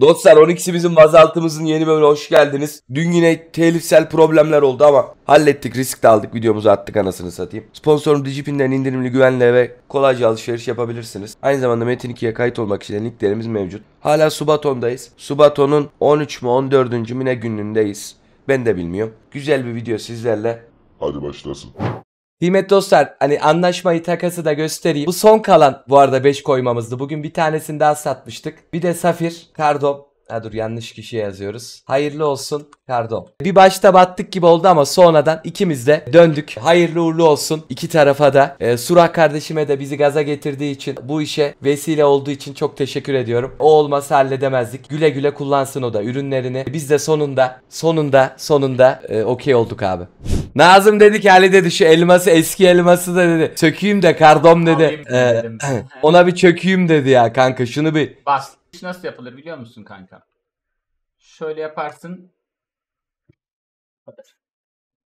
Dostlar 12'si bizim vazaltımızın yeni bölümüne hoş geldiniz. Dün yine telifsel problemler oldu ama hallettik, risk de aldık, videomuzu attık anasını satayım. Sponsorum Digipin'den indirimli güvenli ve kolayca alışveriş yapabilirsiniz. Aynı zamanda Metin 2'ye kayıt olmak için linklerimiz mevcut. Hala Subaton'dayız. Subaton'un 13 mü 14. mü ne günündeyiz. Ben de bilmiyorum. Güzel bir video sizlerle. Hadi başlasın. Kıymet dostlar hani anlaşmayı takası da göstereyim. Bu son kalan bu arada 5 koymamızdı. Bugün bir tanesini daha satmıştık. Bir de Safir, Kardo. Ha dur yanlış kişiye yazıyoruz. Hayırlı olsun Kardo. Bir başta battık gibi oldu ama sonradan ikimiz de döndük. Hayırlı uğurlu olsun iki tarafa da. Ee, Surah kardeşime de bizi gaza getirdiği için bu işe vesile olduğu için çok teşekkür ediyorum. O olmasa halledemezdik. Güle güle kullansın o da ürünlerini. Biz de sonunda sonunda sonunda e, okey olduk abi. Nazım dedi ki Ali dedi şu elması eski elması da dedi. Sökeyim de kardom dedi. Ee, ona bir çökeyim dedi ya kanka şunu bir. Bak nasıl yapılır biliyor musun kanka? Şöyle yaparsın.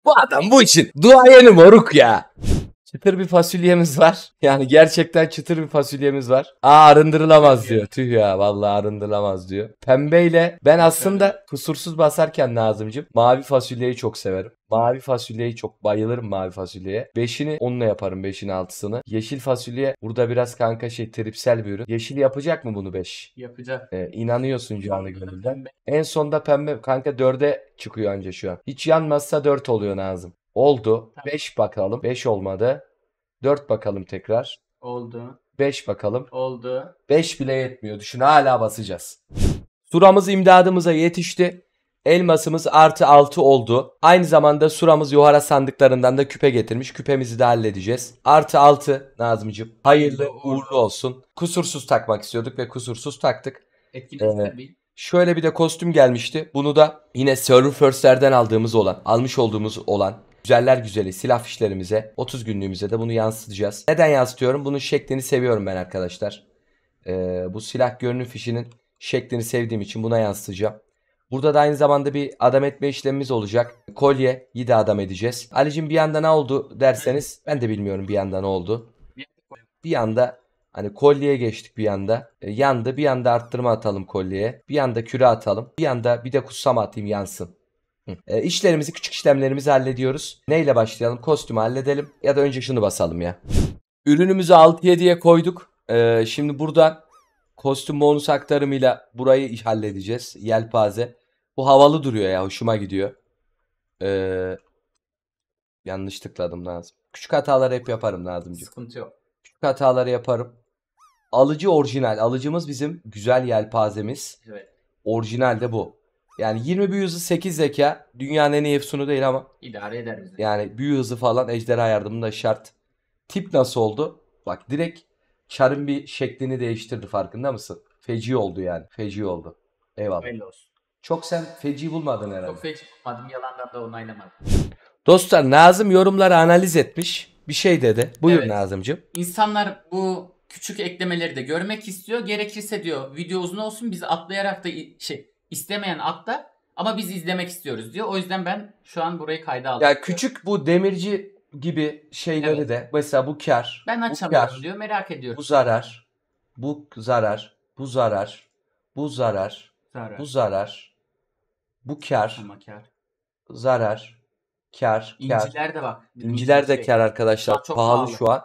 Bu adam bu için. Duayeni moruk ya. Çıtır bir fasulyemiz var. Yani gerçekten çıtır bir fasulyemiz var. Aa arındırılamaz diyor. Tüh ya vallahi arındırılamaz diyor. Pembeyle ben aslında kusursuz basarken Nazımcım mavi fasulyeyi çok severim. Mavi fasulyeyi çok bayılırım mavi fasulyeye. Beşini onunla yaparım beşin altısını. Yeşil fasulye burada biraz kanka şey tripsel bir ürün. Yeşil yapacak mı bunu beş? Yapacak. Ee, inanıyorsun canlı gönülden. En sonda pembe kanka dörde çıkıyor anca şu an. Hiç yanmazsa dört oluyor Nazım. Oldu. Tamam. Beş bakalım. Beş olmadı. Dört bakalım tekrar. Oldu. Beş bakalım. Oldu. Beş bile yetmiyor. Düşün hala basacağız. Suramız imdadımıza yetişti. Elmasımız artı 6 oldu. Aynı zamanda suramız yuhara sandıklarından da küpe getirmiş. Küpemizi de halledeceğiz. Artı 6 Nazımcığım. Hayırlı uğurlu olsun. Kusursuz takmak istiyorduk ve kusursuz taktık. Etkileyici ee, Şöyle bir de kostüm gelmişti. Bunu da yine Server First'lerden aldığımız olan, almış olduğumuz olan güzeller güzeli silah fişlerimize 30 günlüğümüze de bunu yansıtacağız. Neden yansıtıyorum? Bunun şeklini seviyorum ben arkadaşlar. Ee, bu silah görünüm fişinin şeklini sevdiğim için buna yansıtacağım. Burada da aynı zamanda bir adam etme işlemimiz olacak. Kolye yine adam edeceğiz. Ali'cim bir anda ne oldu derseniz ben de bilmiyorum bir anda ne oldu. Bir anda hani kolyeye geçtik bir anda. E, yandı bir anda arttırma atalım kolyeye. Bir anda küre atalım. Bir anda bir de kutsama atayım yansın. E, işlerimizi küçük işlemlerimizi hallediyoruz. Neyle başlayalım? Kostümü halledelim ya da önce şunu basalım ya. Ürünümüzü 6-7'ye koyduk. E, şimdi burada kostüm bonus aktarımıyla burayı halledeceğiz. Yelpaze. Bu havalı duruyor ya hoşuma gidiyor. Ee, yanlış tıkladım lazım. Küçük hataları hep yaparım Nazımcığım. Sıkıntı yok. Küçük hataları yaparım. Alıcı orijinal. Alıcımız bizim güzel yelpazemiz. Evet. Orijinal de bu. Yani 20 büyü hızı 8 zeka. Dünyanın en iyi efsunu değil ama. İdare eder bizi. Yani büyü hızı falan ejderha yardımında şart. Tip nasıl oldu? Bak direkt çarın bir şeklini değiştirdi farkında mısın? Feci oldu yani. Feci oldu. Eyvallah. Belli olsun. Çok sen feci bulmadın herhalde. Çok feci bulmadım. Yalandan da onaylamadım. Dostlar Nazım yorumları analiz etmiş. Bir şey dedi. Buyur evet. Nazımcığım. İnsanlar bu küçük eklemeleri de görmek istiyor. Gerekirse diyor video uzun olsun biz atlayarak da şey istemeyen atla ama biz izlemek istiyoruz diyor. O yüzden ben şu an burayı kayda aldım. Ya küçük bu demirci gibi şeyleri evet. de mesela bu kar. Ben açamıyorum kar, diyor merak ediyorum. Bu zarar, bu zarar, bu zarar, bu zarar, zarar. bu zarar. Bu kar, Ama kar. zarar, kar, kar. İnciler de bak. İnciler de şey, kar arkadaşlar. Çok Pahalı pahalı. şu an.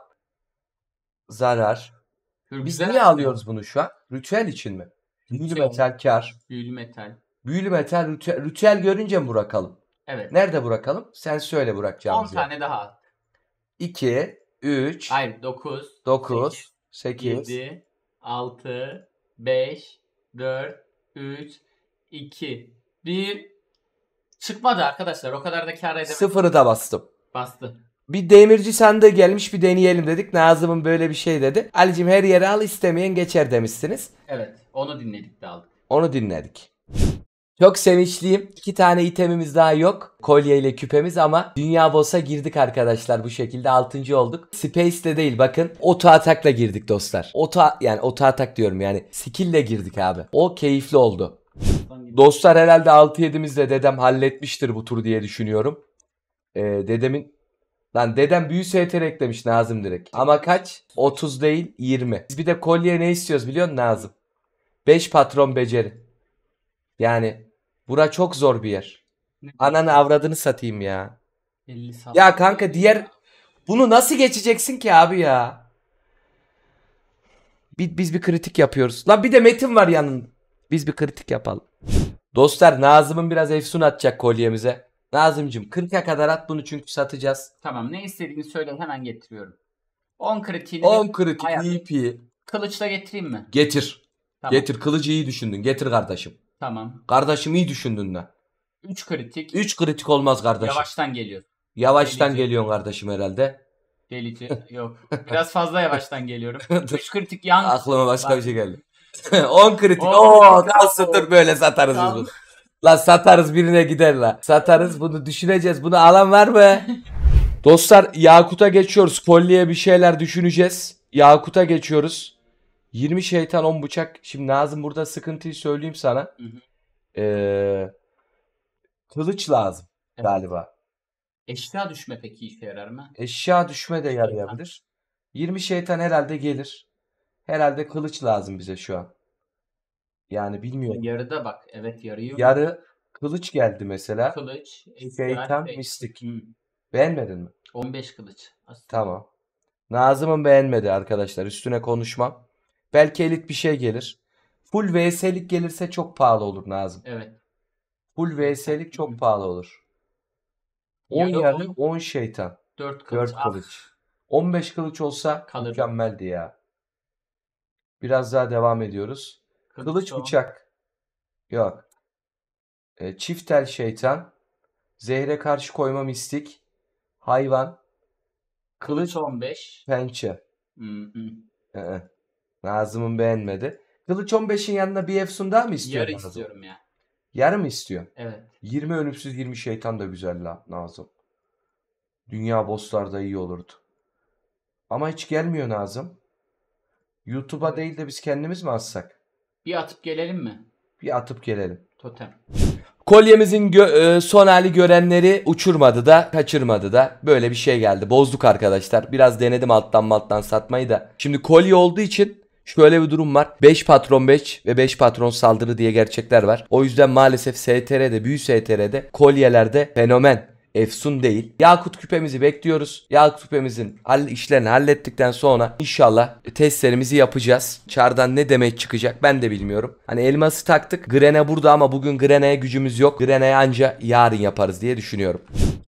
Zarar. Biz niye alıyoruz bunu şu an? Ritüel için mi? Büyülü metal kar. Büyülü metal. Büyülü metal ritüel, ritüel görünce mi bırakalım? Evet. Nerede bırakalım? Sen söyle 10 bırakacağımızı. tane daha. at. 2, 3, Hayır 9, 9, 8, 7, 6, 5, 4, 3, 2, bir çıkmadı arkadaşlar. O kadar da kar edemedim. Sıfırı da bastım. Bastı. Bir demirci sandığı gelmiş bir deneyelim dedik. Nazım'ın böyle bir şey dedi. Ali'cim her yere al istemeyen geçer demişsiniz. Evet onu dinledik de aldık. Onu dinledik. Çok sevinçliyim. İki tane itemimiz daha yok. Kolye ile küpemiz ama Dünya Boss'a girdik arkadaşlar bu şekilde. Altıncı olduk. space de değil bakın. Oto atakla girdik dostlar. Oto yani oto atak diyorum yani. Skill'le girdik abi. O keyifli oldu. Dostlar herhalde 6-7'mizle dedem halletmiştir bu tur diye düşünüyorum. Ee, dedemin Lan dedem büyü STR eklemiş Nazım direkt. Ama kaç? 30 değil 20. Biz bir de kolye ne istiyoruz biliyor musun Nazım? 5 patron beceri. Yani bura çok zor bir yer. Ananı avradını satayım ya. 50 Ya kanka diğer bunu nasıl geçeceksin ki abi ya? Biz, biz bir kritik yapıyoruz. Lan bir de Metin var yanında. Biz bir kritik yapalım. Dostlar Nazım'ın biraz efsun atacak kolyemize. Nazım'cım 40'a kadar at bunu çünkü satacağız. Tamam ne istediğini söyle hemen getiriyorum. 10 kritik. 10 kritik Hayat. EP. Kılıçla getireyim mi? Getir. Tamam. Getir kılıcı iyi düşündün. Getir kardeşim. Tamam. Kardeşim iyi düşündün lan. 3 kritik. 3 kritik olmaz kardeşim. Yavaştan geliyor. Yavaştan Delici. geliyorsun kardeşim herhalde. Delici yok. Biraz fazla yavaştan geliyorum. 3 kritik yan. Aklıma başka bir şey geldi. 10 kritik. Oo nasıl satır böyle satarız biz bunu. La satarız birine gider la. Satarız bunu düşüneceğiz. Bunu alan var mı? Dostlar Yakut'a geçiyoruz. Kolli'ye bir şeyler düşüneceğiz. Yakut'a geçiyoruz. 20 şeytan 10 bıçak. Şimdi Nazım burada sıkıntıyı söyleyeyim sana. Ee, kılıç lazım evet. galiba. Eşya düşme peki işe yarar mı? Eşya düşme de yarayabilir. 20 şeytan herhalde gelir. Herhalde kılıç lazım bize şu an. Yani bilmiyorum. Yarıda bak. Evet yarıyı. Yarı kılıç geldi mesela. Kılıç. Şeytan mistik. Beğenmedin mi? 15 kılıç. Aslında. Tamam. Nazım'ın beğenmedi arkadaşlar. Üstüne konuşmam. Belki elit bir şey gelir. Full VS'lik gelirse çok pahalı olur Nazım. Evet. Full VS'lik çok pahalı olur. 10 yarı, 10 şeytan. 4 kılıç. 4 kılıç. Ah. 15 kılıç olsa Kalır. mükemmeldi ya. Biraz daha devam ediyoruz. Kılıç, bıçak. Yok. E, çift şeytan. Zehre karşı koyma mistik. Hayvan. Kılıç, Kılıç 15. Pençe. Nazım'ın beğenmedi. Kılıç 15'in yanına bir Efsun daha mı istiyorsun? Yarı istiyorum ya. Yarı mı istiyor? Evet. 20 ölümsüz 20 şeytan da güzel la Nazım. Dünya bosslarda iyi olurdu. Ama hiç gelmiyor Nazım. YouTube'a değil de biz kendimiz mi atsak? Bir atıp gelelim mi? Bir atıp gelelim. Totem. Kolyemizin gö- e, son hali görenleri uçurmadı da kaçırmadı da böyle bir şey geldi. Bozduk arkadaşlar. Biraz denedim alttan malttan satmayı da. Şimdi kolye olduğu için Şöyle bir durum var. 5 patron 5 ve 5 patron saldırı diye gerçekler var. O yüzden maalesef STR'de, büyük STR'de kolyelerde fenomen efsun değil. Yakut küpemizi bekliyoruz. Yakut küpemizin işlerini hallettikten sonra inşallah testlerimizi yapacağız. Çardan ne demek çıkacak ben de bilmiyorum. Hani elması taktık. Grene burada ama bugün Grene'ye gücümüz yok. Grene'ye anca yarın yaparız diye düşünüyorum.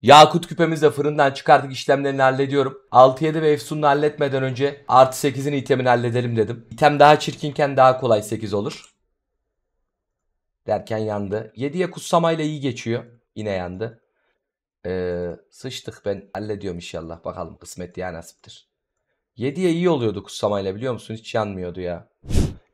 Yakut küpemizle fırından çıkardık işlemlerini hallediyorum. 6-7 ve Efsun'u halletmeden önce artı 8'in itemini halledelim dedim. İtem daha çirkinken daha kolay 8 olur. Derken yandı. 7'ye kutsamayla iyi geçiyor. Yine yandı. Ee, sıçtık ben hallediyorum inşallah. Bakalım kısmet diye nasiptir. 7'ye iyi oluyordu kutsamayla biliyor musun? Hiç yanmıyordu ya.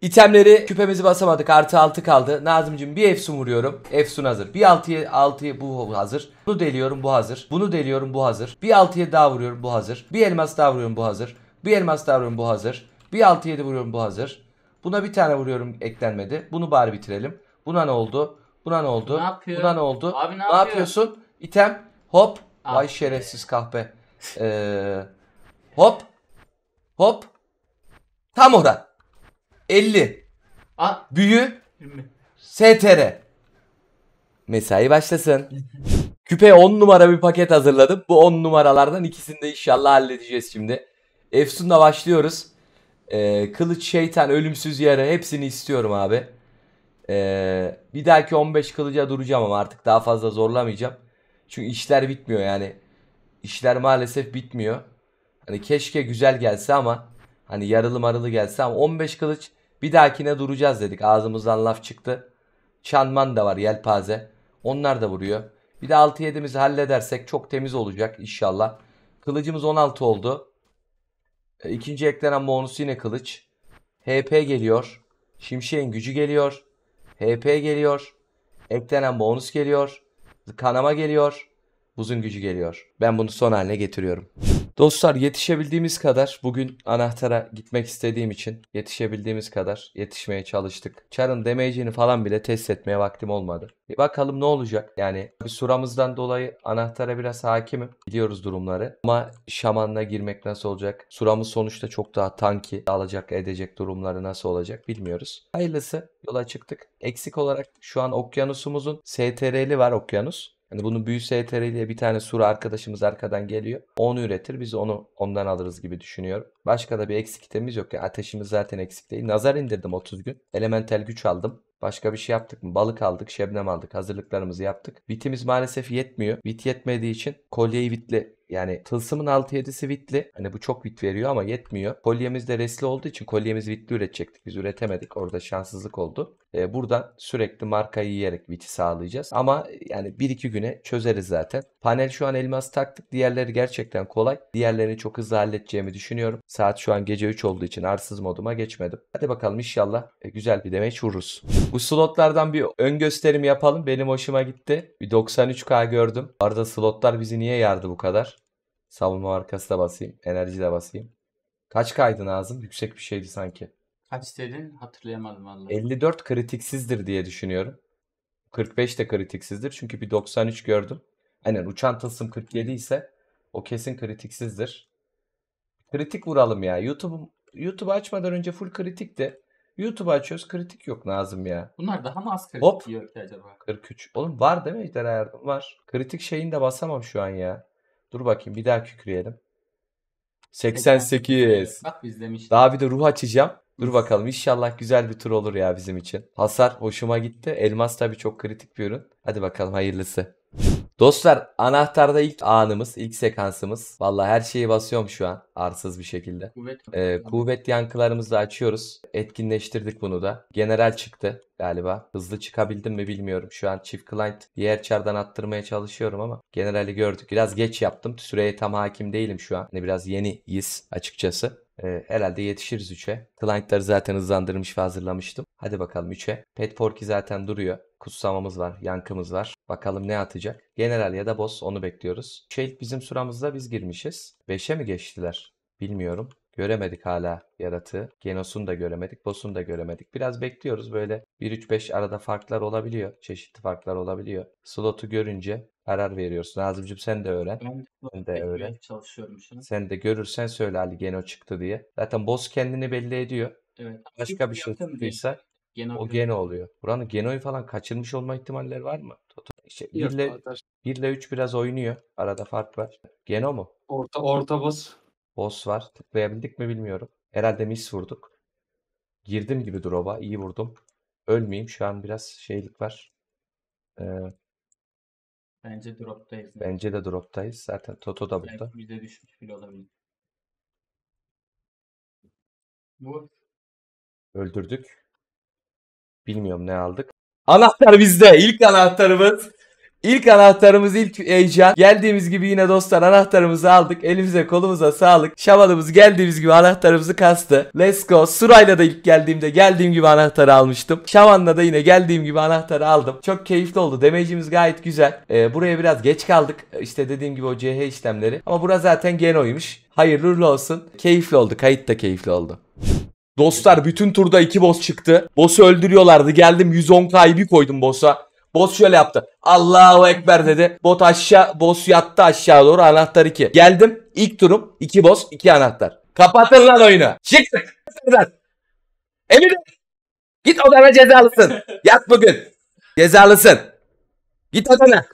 İtemleri küpemizi basamadık. Artı 6 kaldı. Nazımcığım bir Efsun vuruyorum. Efsun hazır. Bir 6'ya 6'ya bu hazır. Bunu deliyorum bu hazır. Bunu deliyorum bu hazır. Bir 6'ya daha vuruyorum bu hazır. Bir elmas daha vuruyorum bu hazır. Bir elmas daha vuruyorum bu hazır. Bir 6-7 vuruyorum bu hazır. Buna bir tane vuruyorum eklenmedi. Bunu bari bitirelim. Buna ne oldu? Buna ne oldu? Ne Buna ne oldu? Abi ne, ne yapıyor? yapıyorsun? İtem Hop. Ah. Vay şerefsiz kahpe. Ee, hop. Hop. Tam orada. 50. Ah Büyü. 20. STR. Mesai başlasın. Küpe 10 numara bir paket hazırladım. Bu 10 numaralardan ikisini de inşallah halledeceğiz şimdi. Efsun'la başlıyoruz. Ee, kılıç, şeytan, ölümsüz yara hepsini istiyorum abi. Ee, bir dahaki 15 kılıca duracağım ama artık daha fazla zorlamayacağım. Çünkü işler bitmiyor yani. İşler maalesef bitmiyor. Hani keşke güzel gelse ama hani yarılı marılı gelse ama 15 kılıç bir dahakine duracağız dedik. Ağzımızdan laf çıktı. Çanman da var yelpaze. Onlar da vuruyor. Bir de 6-7'mizi halledersek çok temiz olacak inşallah. Kılıcımız 16 oldu. E, ikinci eklenen bonus yine kılıç. HP geliyor. Şimşeğin gücü geliyor. HP geliyor. Eklenen bonus geliyor. Kanama geliyor. Buzun gücü geliyor. Ben bunu son haline getiriyorum. Dostlar yetişebildiğimiz kadar bugün anahtara gitmek istediğim için yetişebildiğimiz kadar yetişmeye çalıştık. Char'ın demeyeceğini falan bile test etmeye vaktim olmadı. Bir bakalım ne olacak? Yani bir suramızdan dolayı anahtara biraz hakimim. Biliyoruz durumları. Ama şamanla girmek nasıl olacak? Suramız sonuçta çok daha tanki alacak edecek durumları nasıl olacak bilmiyoruz. Hayırlısı yola çıktık. Eksik olarak şu an okyanusumuzun STR'li var okyanus. Yani bunu Büyü STR ile bir tane sura arkadaşımız arkadan geliyor. Onu üretir. Biz onu ondan alırız gibi düşünüyorum. Başka da bir eksikliğimiz yok. ya yani ateşimiz zaten eksik değil. Nazar indirdim 30 gün. Elementel güç aldım. Başka bir şey yaptık mı? Balık aldık, şebnem aldık, hazırlıklarımızı yaptık. Vitimiz maalesef yetmiyor. Vit yetmediği için kolyeyi vitli yani tılsımın 6-7'si vitli. Hani bu çok vit veriyor ama yetmiyor. Kolyemiz de resli olduğu için kolyemiz vitli üretecektik. Biz üretemedik. Orada şanssızlık oldu. Ee, buradan sürekli markayı yiyerek viti sağlayacağız. Ama e, yani 1-2 güne çözeriz zaten. Panel şu an elmas taktık. Diğerleri gerçekten kolay. Diğerlerini çok hızlı halledeceğimi düşünüyorum. Saat şu an gece 3 olduğu için arsız moduma geçmedim. Hadi bakalım inşallah e, güzel bir demeç vururuz. Bu slotlardan bir ön gösterim yapalım. Benim hoşuma gitti. Bir 93K gördüm. Arada slotlar bizi niye yardı bu kadar? Savunma arkası da basayım. Enerji de basayım. Kaç kaydı Nazım? Yüksek bir şeydi sanki. Kaç dedin? Hatırlayamadım vallahi. 54 kritiksizdir diye düşünüyorum. 45 de kritiksizdir çünkü bir 93 gördüm. Aynen uçan tılsım 47 ise o kesin kritiksizdir. Kritik vuralım ya. YouTube YouTube açmadan önce full kritikti. YouTube açıyoruz kritik yok Nazım ya. Bunlar daha mı az kritik Hop. yiyor ki acaba? 43. Oğlum var değil mi Ejderha Yardım? Var. Kritik şeyini de basamam şu an ya. Dur bakayım bir daha kükreyelim. 88. Bak biz demiştik. Daha bir de ruh açacağım. Dur bakalım inşallah güzel bir tur olur ya bizim için. Hasar hoşuma gitti. Elmas tabii çok kritik bir ürün. Hadi bakalım hayırlısı. Dostlar anahtarda ilk anımız, ilk sekansımız. Valla her şeyi basıyorum şu an arsız bir şekilde. Kuvvet. Ee, kuvvet yankılarımızı açıyoruz. Etkinleştirdik bunu da. General çıktı galiba. Hızlı çıkabildim mi bilmiyorum. Şu an çift client diğer çardan attırmaya çalışıyorum ama generali gördük. Biraz geç yaptım. Süreye tam hakim değilim şu an. Hani biraz yeniyiz açıkçası. E, herhalde yetişiriz 3'e. Client'ları zaten hızlandırmış ve hazırlamıştım. Hadi bakalım 3'e. Pet Porky zaten duruyor. Kutsamamız var, yankımız var. Bakalım ne atacak? General ya da boss onu bekliyoruz. Şey bizim sıramızda biz girmişiz. 5'e mi geçtiler? Bilmiyorum. Göremedik hala yaratı. Genos'un da göremedik. Boss'unu da göremedik. Biraz bekliyoruz böyle 1-3-5 arada farklar olabiliyor. Çeşitli farklar olabiliyor. Slotu görünce karar veriyorsun. Nazımcığım sen de öğren. Ben, sen de öğren. Çalışıyorum şimdi. Sen de görürsen söyle Ali Geno çıktı diye. Zaten boss kendini belli ediyor. Evet. Başka bir şey çıktıysa şey. Geno o Geno oluyor. Buranın genoyu falan kaçırmış olma ihtimalleri var mı? İşte 1 ile 3 biraz oynuyor. Arada fark var. Geno mu? Orta orta bas. Boss var. Tıklayabildik mi bilmiyorum. Herhalde mis vurduk. Girdim gibi drop'a. İyi vurdum. Ölmeyeyim. Şu an biraz şeylik var. Ee, Bence drop'tayız. bence de drop'tayız. Zaten Toto da burada. Belki bize düşmüş bile olabilir. Bu Öldürdük. Bilmiyorum ne aldık. Anahtar bizde. İlk anahtarımız. İlk anahtarımız ilk heyecan. Geldiğimiz gibi yine dostlar anahtarımızı aldık. Elimize kolumuza sağlık. şamanımız geldiğimiz gibi anahtarımızı kastı. Let's go. Surayla da ilk geldiğimde geldiğim gibi anahtarı almıştım. Şaman'la da yine geldiğim gibi anahtarı aldım. Çok keyifli oldu. Damage'imiz gayet güzel. Ee, buraya biraz geç kaldık. Ee, işte dediğim gibi o CH işlemleri. Ama bura zaten genoymuş. Hayırlı uğurlu olsun. Keyifli oldu. Kayıt da keyifli oldu. Dostlar bütün turda iki boss çıktı. Boss'u öldürüyorlardı. Geldim 110k'yı bir koydum boss'a. Boss şöyle yaptı. Allahu Ekber dedi. Bot aşağı, boss yattı aşağı doğru. Anahtar 2. Geldim. İlk durum 2 boss 2 anahtar. Kapatın lan oyunu. Çıksın. Emine. Git odana cezalısın. Yat bugün. Cezalısın. Git odana.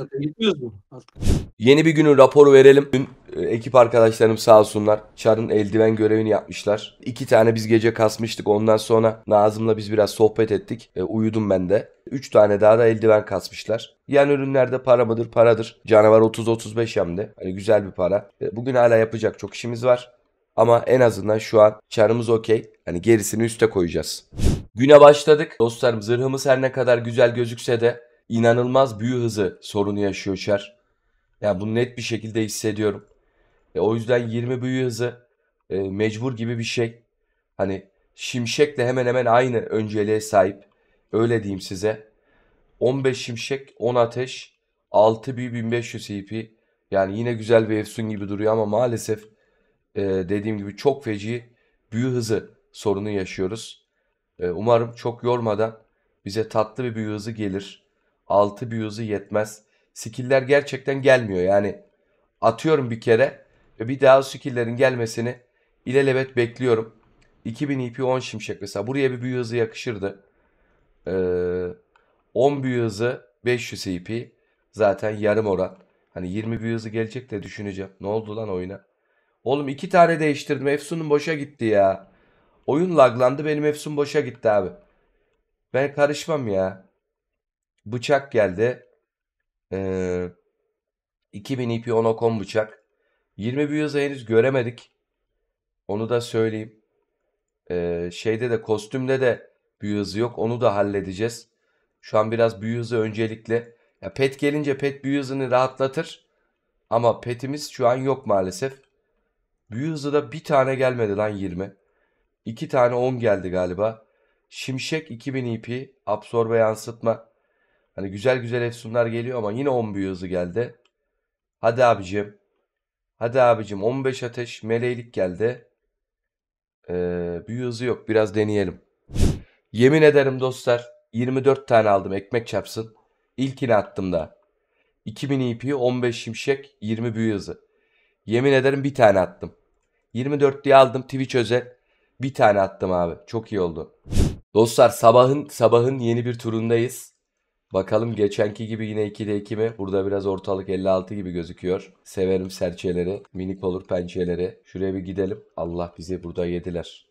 Yeni bir günün raporu verelim. Dün ee, ekip arkadaşlarım sağ olsunlar. Çar'ın eldiven görevini yapmışlar. İki tane biz gece kasmıştık. Ondan sonra Nazım'la biz biraz sohbet ettik. E, uyudum ben de. Üç tane daha da eldiven kasmışlar. Yan ürünlerde para mıdır? Paradır. Canavar 30-35 hem Hani güzel bir para. E, bugün hala yapacak çok işimiz var. Ama en azından şu an çarımız okey. Hani gerisini üste koyacağız. Güne başladık. Dostlarım zırhımız her ne kadar güzel gözükse de inanılmaz büyü hızı sorunu yaşıyor çar. Ya yani bunu net bir şekilde hissediyorum. E, o yüzden 20 büyü hızı e, mecbur gibi bir şey. Hani şimşekle hemen hemen aynı önceliğe sahip. Öyle diyeyim size. 15 şimşek, 10 ateş, 6 büyü 1500 HP. Yani yine güzel bir efsun gibi duruyor ama maalesef e, dediğim gibi çok feci büyü hızı sorunu yaşıyoruz. E, umarım çok yormadan bize tatlı bir büyü hızı gelir. 6 büyü hızı yetmez. Skiller gerçekten gelmiyor yani. Atıyorum bir kere ve bir daha skill'lerin gelmesini ilelebet bekliyorum. 2000 EP 10 şimşek mesela. Buraya bir büyü hızı yakışırdı. Ee, 10 büyü hızı 500 EP. Zaten yarım oran. Hani 20 büyü hızı gelecek de düşüneceğim. Ne oldu lan oyuna? Oğlum iki tane değiştirdim. Efsun'un boşa gitti ya. Oyun laglandı. Benim Efsun boşa gitti abi. Ben karışmam ya. Bıçak geldi. Ee, 2000 EP 10 okom bıçak. 20 Buyaz'ı henüz göremedik. Onu da söyleyeyim. Ee, şeyde de kostümde de Buyaz'ı yok. Onu da halledeceğiz. Şu an biraz Buyaz'ı öncelikle. Ya pet gelince pet Buyaz'ını rahatlatır. Ama petimiz şu an yok maalesef. Buyaz'ı da bir tane gelmedi lan 20. İki tane 10 geldi galiba. Şimşek 2000 IP. Absorbe yansıtma. Hani güzel güzel efsunlar geliyor ama yine 10 Buyaz'ı geldi. Hadi abicim. Hadi abicim 15 ateş meleylik geldi. Ee, büyü hızı yok biraz deneyelim. Yemin ederim dostlar 24 tane aldım ekmek çarpsın. İlkini attım da. 2000 IP 15 şimşek 20 büyü hızı. Yemin ederim bir tane attım. 24 diye aldım Twitch özel. Bir tane attım abi. Çok iyi oldu. Dostlar sabahın sabahın yeni bir turundayız. Bakalım geçenki gibi yine 2'de 2 mi? Burada biraz ortalık 56 gibi gözüküyor. Severim serçeleri. Minik olur pençeleri. Şuraya bir gidelim. Allah bizi burada yediler.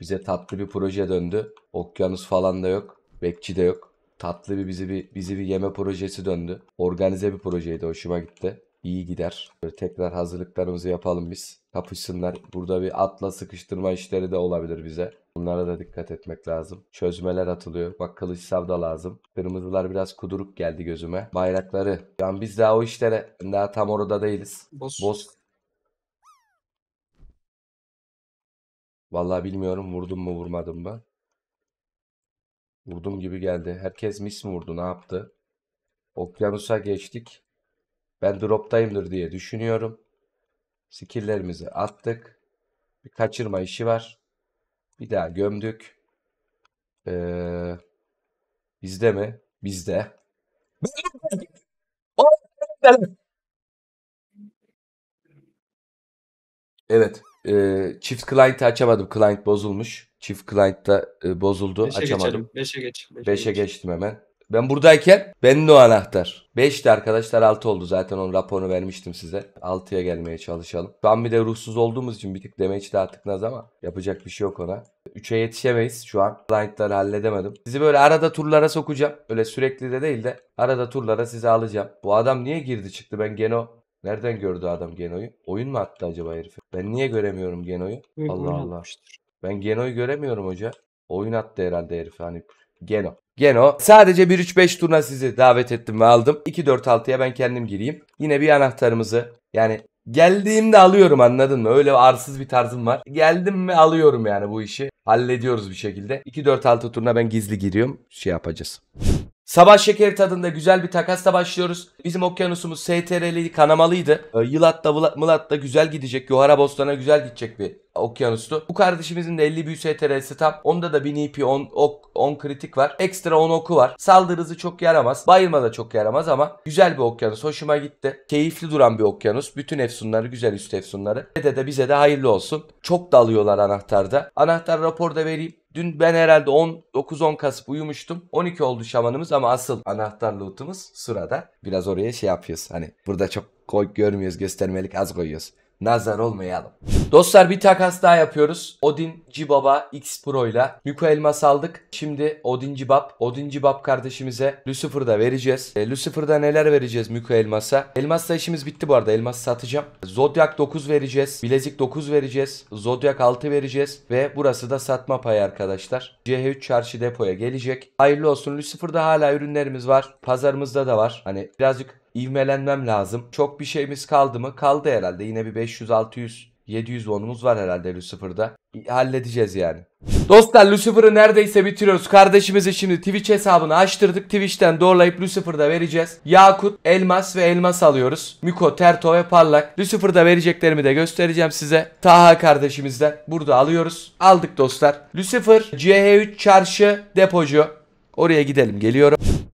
Bize tatlı bir proje döndü. Okyanus falan da yok. Bekçi de yok. Tatlı bir bizi bir bizi bir yeme projesi döndü. Organize bir projeydi. Hoşuma gitti. İyi gider. Böyle tekrar hazırlıklarımızı yapalım biz. Kapışsınlar. Burada bir atla sıkıştırma işleri de olabilir bize. Bunlara da dikkat etmek lazım. Çözmeler atılıyor. Bak kılıç savda lazım. Kırmızılar biraz kuduruk geldi gözüme. Bayrakları. Yani biz daha o işlere daha tam orada değiliz. Boz. Boz. Vallahi bilmiyorum vurdum mu vurmadım mı. Vurdum gibi geldi. Herkes mis mi vurdu ne yaptı? Okyanusa geçtik. Ben droptayımdır diye düşünüyorum. Skilllerimizi attık. Bir kaçırma işi var. Bir daha gömdük. Ee, bizde mi? Bizde. Evet. E, çift client'ı açamadım. Client bozulmuş. Çift client da e, bozuldu. 5'e açamadım. geçelim. 5'e geç. 5'e geçtim hemen. Ben buradayken bende o anahtar. beşti arkadaşlar altı oldu zaten onun raporunu vermiştim size. altıya gelmeye çalışalım. Şu an bir de ruhsuz olduğumuz için bir tık demeç daha tıknaz ama yapacak bir şey yok ona. üçe yetişemeyiz şu an. Blind'ları halledemedim. Sizi böyle arada turlara sokacağım. Öyle sürekli de değil de arada turlara sizi alacağım. Bu adam niye girdi çıktı ben Geno Nereden gördü adam Geno'yu? Oyun mu attı acaba herifi Ben niye göremiyorum Geno'yu? Allah Allah. Ben Geno'yu göremiyorum hoca. Oyun attı herhalde herifi Hani Geno. Geno. Sadece 1-3-5 turuna sizi davet ettim ve aldım. 2-4-6'ya ben kendim gireyim. Yine bir anahtarımızı yani geldiğimde alıyorum anladın mı? Öyle arsız bir tarzım var. Geldim mi alıyorum yani bu işi. Hallediyoruz bir şekilde. 2-4-6 turuna ben gizli giriyorum. Şey yapacağız. Sabah şekeri tadında güzel bir takasla başlıyoruz. Bizim okyanusumuz STR'li kanamalıydı. Ee, Yılatta mılatta güzel gidecek. Yohara Bostan'a güzel gidecek bir okyanustu. Bu kardeşimizin de 50 büyü STR'si tam. Onda da 1000 EP 10, ok, 10 kritik var. Ekstra 10 oku var. Saldırı hızı çok yaramaz. Bayılma da çok yaramaz ama güzel bir okyanus. Hoşuma gitti. Keyifli duran bir okyanus. Bütün efsunları güzel üst efsunları. Bize de bize de hayırlı olsun. Çok dalıyorlar anahtarda. Anahtar raporda vereyim. Dün ben herhalde 19-10 kasıp uyumuştum. 12 oldu şamanımız ama asıl anahtar lootumuz sırada. Biraz oraya şey yapıyoruz. Hani burada çok koy görmüyoruz göstermelik az koyuyoruz. Nazar olmayalım. Dostlar bir takas daha yapıyoruz. Odin Cibab'a X Pro ile Yuko Elmas aldık. Şimdi Odin Cibab, Odin Cibab kardeşimize Lucifer'da vereceğiz. E, Lucifer'da neler vereceğiz Miko Elmas'a? Elmas'la işimiz bitti bu arada. Elmas'ı satacağım. Zodiac 9 vereceğiz. Bilezik 9 vereceğiz. Zodiac 6 vereceğiz. Ve burası da satma payı arkadaşlar. CH3 çarşı depoya gelecek. Hayırlı olsun. Lucifer'da hala ürünlerimiz var. Pazarımızda da var. Hani birazcık ivmelenmem lazım. Çok bir şeyimiz kaldı mı? Kaldı herhalde. Yine bir 500-600 710'umuz var herhalde Lucifer'da. Halledeceğiz yani. Dostlar Lucifer'ı neredeyse bitiriyoruz. Kardeşimizi şimdi Twitch hesabını açtırdık. Twitch'ten doğrulayıp Lucifer'da vereceğiz. Yakut, Elmas ve Elmas alıyoruz. Miko, Terto ve Parlak. Lucifer'da vereceklerimi de göstereceğim size. Taha kardeşimizden burada alıyoruz. Aldık dostlar. Lucifer, CH3 çarşı depocu. Oraya gidelim geliyorum.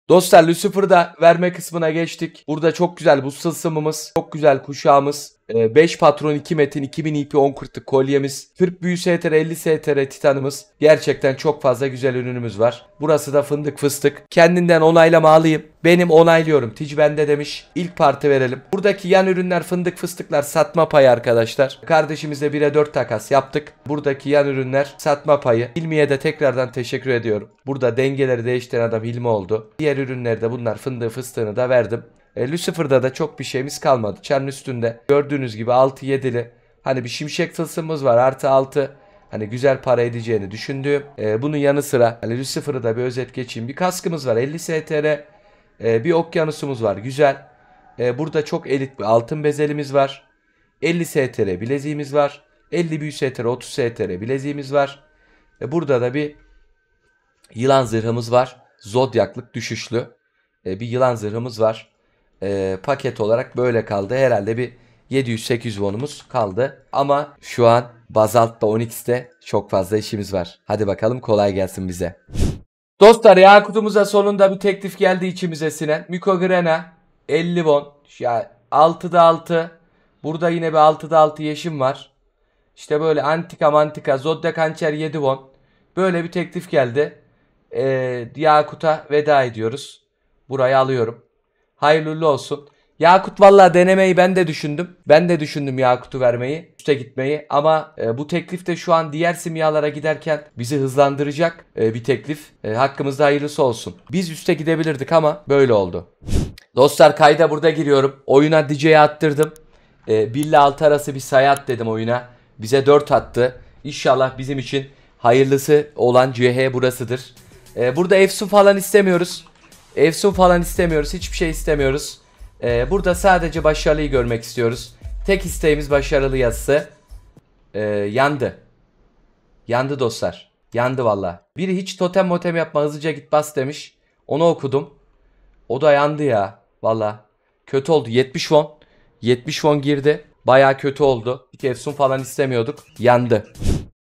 Dostlar Lucifer'da verme kısmına geçtik. Burada çok güzel bu sılsımımız, çok güzel kuşağımız, 5 ee, patron 2 metin 2000 ip e 10 kırtık kolyemiz 40 büyü STR 50 STR titanımız gerçekten çok fazla güzel ürünümüz var. Burası da fındık fıstık kendinden onaylama alayım benim onaylıyorum Ticbende demiş ilk parti verelim. Buradaki yan ürünler fındık fıstıklar satma payı arkadaşlar. Kardeşimize 1'e 4 takas yaptık. Buradaki yan ürünler satma payı. Hilmi'ye de tekrardan teşekkür ediyorum. Burada dengeleri değiştiren adam Hilmi oldu. Diğer ürünlerde bunlar fındığı fıstığını da verdim. E, Lucifer'da da çok bir şeyimiz kalmadı. Çer'in üstünde gördüğünüz gibi 6-7'li hani bir şimşek tılsımımız var artı 6 hani güzel para edeceğini düşündüğüm. E, bunun yanı sıra hani Lucifer'ı da bir özet geçeyim. Bir kaskımız var 50 STR. E, bir okyanusumuz var güzel. E, burada çok elit bir altın bezelimiz var. 50 STR bileziğimiz var. 50 büyü STR 30 STR bileziğimiz var. E, burada da bir yılan zırhımız var. Zodyaklık düşüşlü. E, bir yılan zırhımız var e, paket olarak böyle kaldı. Herhalde bir 700-800 wonumuz kaldı. Ama şu an Bazalt'ta Onyx'te çok fazla işimiz var. Hadi bakalım kolay gelsin bize. Dostlar Yakut'umuza sonunda bir teklif geldi içimize Sinan. Miko 50 won. Ya 6'da 6. Burada yine bir 6'da 6 yeşim var. İşte böyle antika mantika Zodya Kançer 7 won. Böyle bir teklif geldi. Ee, Yakut'a veda ediyoruz. Burayı alıyorum. Hayırlı olsun. Yakut valla denemeyi ben de düşündüm. Ben de düşündüm Yakut'u vermeyi, üste gitmeyi ama e, bu teklif de şu an diğer simyalara giderken bizi hızlandıracak e, bir teklif. E, hakkımızda hayırlısı olsun. Biz üste gidebilirdik ama böyle oldu. Dostlar kayda burada giriyorum. Oyuna DJ'yi attırdım. E, Billa altı arası bir sayat dedim oyuna. Bize 4 attı. İnşallah bizim için hayırlısı olan CH burasıdır. E, burada efsun falan istemiyoruz. Efsun falan istemiyoruz. Hiçbir şey istemiyoruz. Ee, burada sadece başarılıyı görmek istiyoruz. Tek isteğimiz başarılı yazısı. Ee, yandı. Yandı dostlar. Yandı valla. Biri hiç totem motem yapma hızlıca git bas demiş. Onu okudum. O da yandı ya. Valla. Kötü oldu. 70 won. 70 won girdi. Baya kötü oldu. Bir Efsun falan istemiyorduk. Yandı.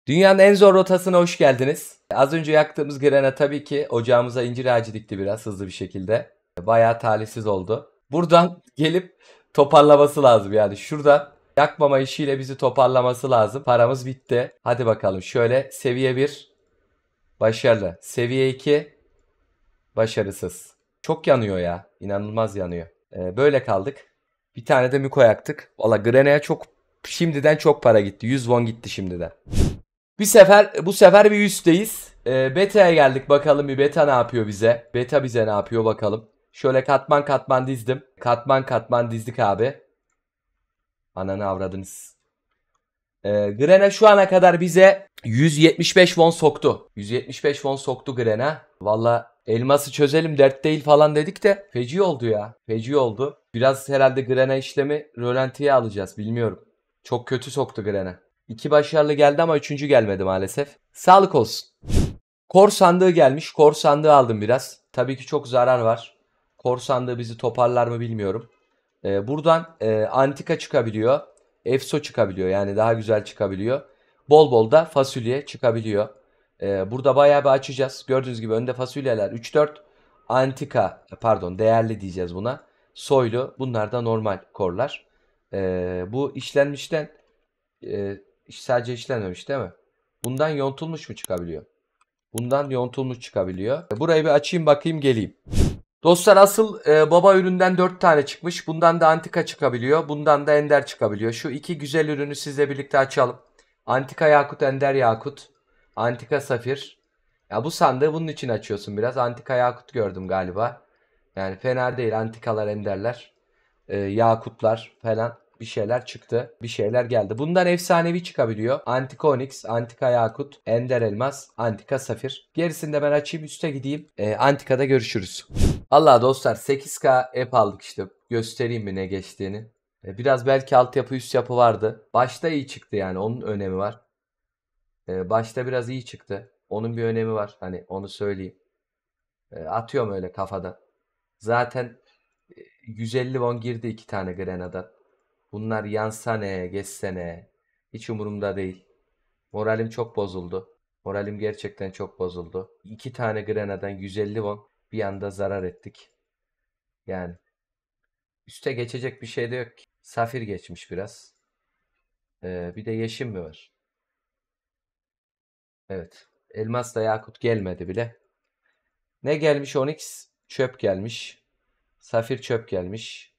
Dünyanın en zor rotasına hoş geldiniz. Az önce yaktığımız grene tabii ki ocağımıza incir ağacı dikti biraz hızlı bir şekilde. Bayağı talihsiz oldu. Buradan gelip toparlaması lazım yani. Şuradan yakmama işiyle bizi toparlaması lazım. Paramız bitti. Hadi bakalım şöyle seviye 1 başarılı. Seviye 2 başarısız. Çok yanıyor ya. İnanılmaz yanıyor. Ee, böyle kaldık. Bir tane de Miko yaktık. Valla Grene'ye çok şimdiden çok para gitti. 100 won gitti şimdiden. Bir sefer bu sefer bir üstteyiz. E, beta'ya geldik bakalım bir beta ne yapıyor bize. Beta bize ne yapıyor bakalım. Şöyle katman katman dizdim. Katman katman dizdik abi. Ananı avradınız. E, Grena şu ana kadar bize 175 won soktu. 175 won soktu Grena. Valla elması çözelim dert değil falan dedik de feci oldu ya. Feci oldu. Biraz herhalde Grena işlemi rölantiye alacağız bilmiyorum. Çok kötü soktu Grena. İki başarılı geldi ama üçüncü gelmedi maalesef. Sağlık olsun. Kor sandığı gelmiş. Kor sandığı aldım biraz. Tabii ki çok zarar var. Kor sandığı bizi toparlar mı bilmiyorum. Ee, buradan e, antika çıkabiliyor. Efso çıkabiliyor. Yani daha güzel çıkabiliyor. Bol bol da fasulye çıkabiliyor. Ee, burada bayağı bir açacağız. Gördüğünüz gibi önde fasulyeler 3-4. Antika pardon değerli diyeceğiz buna. Soylu bunlar da normal korlar. Ee, bu işlenmişten e, sadece işlenmemiş değil mi? Bundan yontulmuş mu çıkabiliyor? Bundan yontulmuş çıkabiliyor. Burayı bir açayım bakayım geleyim. Dostlar asıl e, baba üründen 4 tane çıkmış. Bundan da antika çıkabiliyor. Bundan da ender çıkabiliyor. Şu iki güzel ürünü sizle birlikte açalım. Antika yakut, ender yakut. Antika safir. Ya bu sandığı bunun için açıyorsun biraz. Antika yakut gördüm galiba. Yani fena değil. Antikalar, enderler. E, yakutlar falan bir şeyler çıktı. Bir şeyler geldi. Bundan efsanevi çıkabiliyor. Antika Onyx, Antika Yakut, Ender Elmas, Antika Safir. Gerisini de ben açayım üste gideyim. E, Antika'da görüşürüz. Allah dostlar 8K app aldık işte. Göstereyim mi ne geçtiğini. E, biraz belki altyapı üst yapı vardı. Başta iyi çıktı yani onun önemi var. E, başta biraz iyi çıktı. Onun bir önemi var. Hani onu söyleyeyim. E, atıyorum öyle kafada? Zaten 150 e, won girdi iki tane Grenada. Bunlar yansane, geçsene. Hiç umurumda değil. Moralim çok bozuldu. Moralim gerçekten çok bozuldu. İki tane Grena'dan 150 won bir anda zarar ettik. Yani üste geçecek bir şey de yok ki. Safir geçmiş biraz. Ee, bir de yeşim mi var? Evet. Elmas da yakut gelmedi bile. Ne gelmiş Onyx? Çöp gelmiş. Safir çöp gelmiş.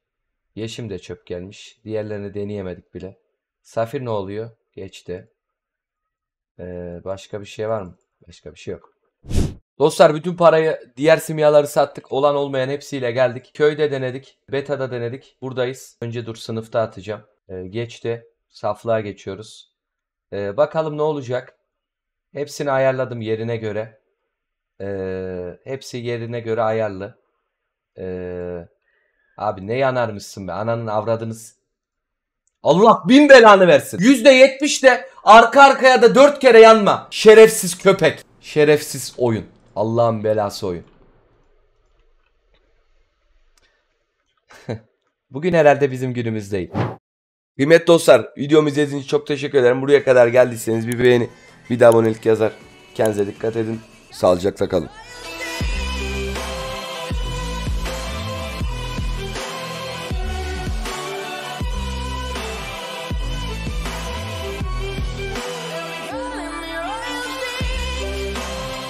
Yeşim de çöp gelmiş. Diğerlerini deneyemedik bile. Safir ne oluyor? Geçti. Ee, başka bir şey var mı? Başka bir şey yok. Dostlar bütün parayı diğer simyaları sattık. Olan olmayan hepsiyle geldik. Köyde denedik. Beta'da denedik. Buradayız. Önce dur sınıfta atacağım. Ee, geçti. Saflığa geçiyoruz. Ee, bakalım ne olacak. Hepsini ayarladım yerine göre. Ee, hepsi yerine göre ayarlı. Ee, Abi ne yanarmışsın be ananın avradınız. Allah bin belanı versin. %70 de arka arkaya da dört kere yanma. Şerefsiz köpek. Şerefsiz oyun. Allah'ın belası oyun. Bugün herhalde bizim günümüz değil. Kıymetli dostlar videomu izlediğiniz için çok teşekkür ederim. Buraya kadar geldiyseniz bir beğeni bir de abonelik yazar. Kendinize dikkat edin. Sağlıcakla kalın.